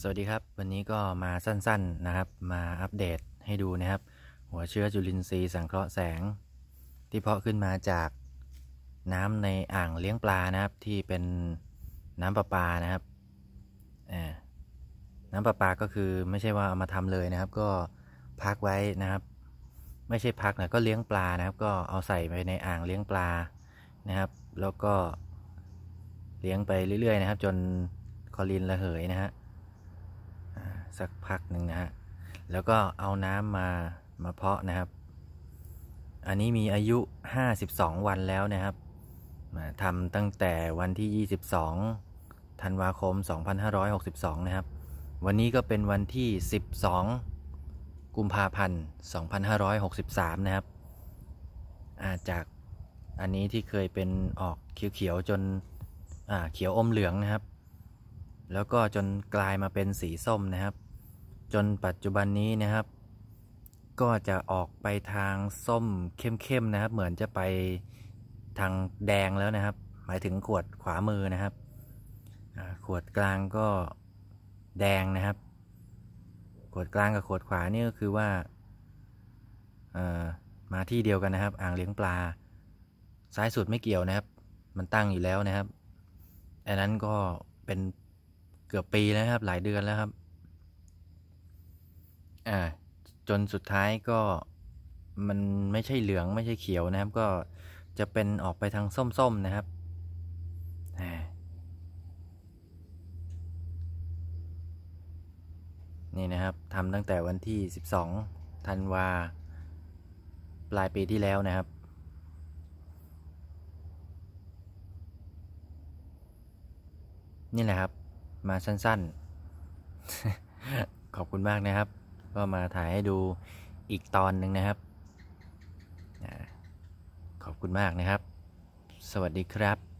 สวัสดีครับวันนี้ก็มาสั้นๆนะครับ มาอัปเดตให้ดูนะครับ หัวเชื้อจุลินทรีย์สังเคราะห์แสง ที่เพาะขึ้นมาจากน้ำในอ่างเลี้ยงปลานะครับ ที่เป็นน้ำประปานะครับน้ำประปาก็คือไม่ใช่ว่าเอามาทำเลยนะครับ ก็พักไว้นะครับ ไม่ใช่พักนะก็เลี้ยงปลานะครับ ก็เอาใส่ไปในอ่างเลี้ยงปลานะครับ แล้วก็เลี้ยงไปเรื่อยๆ นะครับ จนคอลินระเหยนะฮะสักพักหนึ่งนะฮะ แล้วก็เอาน้ำมามาเพาะนะครับ อันนี้มีอายุ 52 วันแล้วนะครับทำตั้งแต่วันที่ 22ธันวาคม2562 นะครับ วันนี้ก็เป็นวันที่ 12 กุมภาพันธ์2563 นะครับาจากอันนี้ที่เคยเป็นออกเขียวๆจนเขียวอมเหลืองนะครับ แล้วก็จนกลายมาเป็นสีส้มนะครับจนปัจจุบันนี้นะครับ ก็จะออกไปทางส้มเข้มๆนะครับ เหมือนจะไปทางแดงแล้วนะครับ หมายถึงขวดขวามือนะครับขวดกลางก็แดงนะครับ ขวดกลางกับขวดขวานี่ก็คือว่ามาที่เดียวกันนะครับ อ่างเลี้ยงปลา ซ้ายสุดไม่เกี่ยวนะครับ มันตั้งอยู่แล้วนะครับ อันนั้นก็เป็นเกือบปีแล้วครับหลายเดือนแล้วครับอ่าจนสุดท้ายก็ มันไม่ใช่เหลืองไม่ใช่เขียวนะครับ ก็จะเป็นออกไปทางส้ม ๆ นะครับ นี่นะครับทำตั้งแต่วันที่ 12ธันวา ปลายปีที่แล้วนะครับ นี่แหละครับ มาสั้นๆ ขอบคุณมากนะครับก็มาถ่ายให้ดูอีกตอนหนึ่งนะครับ ขอบคุณมากนะครับ สวัสดีครับ